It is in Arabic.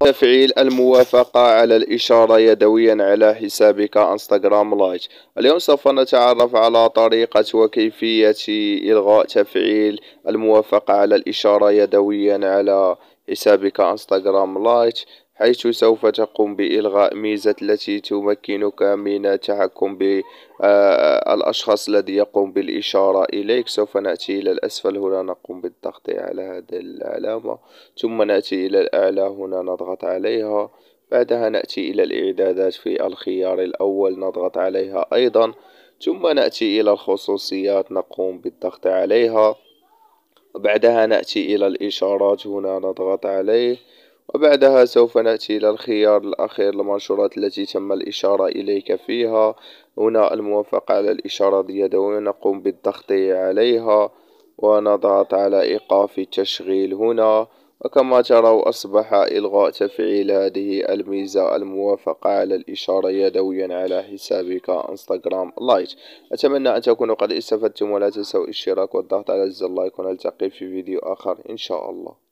تفعيل الموافقة على الإشارة يدويا على حسابك انستغرام لايت اليوم سوف نتعرف على طريقة وكيفية إلغاء تفعيل الموافقة على الإشارة يدويا على حسابك انستغرام لايت حيث سوف تقوم بإلغاء ميزة التي تمكنك من التحكم بالأشخاص آه، الذي يقوم بالإشارة إليك سوف نأتي إلى الأسفل هنا نقوم بالضغط على هذه العلامة ثم نأتي إلى الأعلى هنا نضغط عليها بعدها نأتي إلى الإعدادات في الخيار الأول نضغط عليها أيضا ثم نأتي إلى الخصوصيات نقوم بالضغط عليها بعدها نأتي إلى الإشارات هنا نضغط عليه وبعدها سوف نأتي إلى الخيار الأخير للمنشورات التي تم الإشارة إليك فيها هنا الموافقة على الإشارة اليدوية نقوم بالضغط عليها ونضغط على إيقاف التشغيل هنا وكما تروا أصبح إلغاء تفعيل هذه الميزة الموافقة على الإشارة يدويا على حسابك انستغرام لايت أتمنى أن تكونوا قد استفدتم ولا تنسوا الاشتراك والضغط على زر اللايك ونلتقي في فيديو آخر إن شاء الله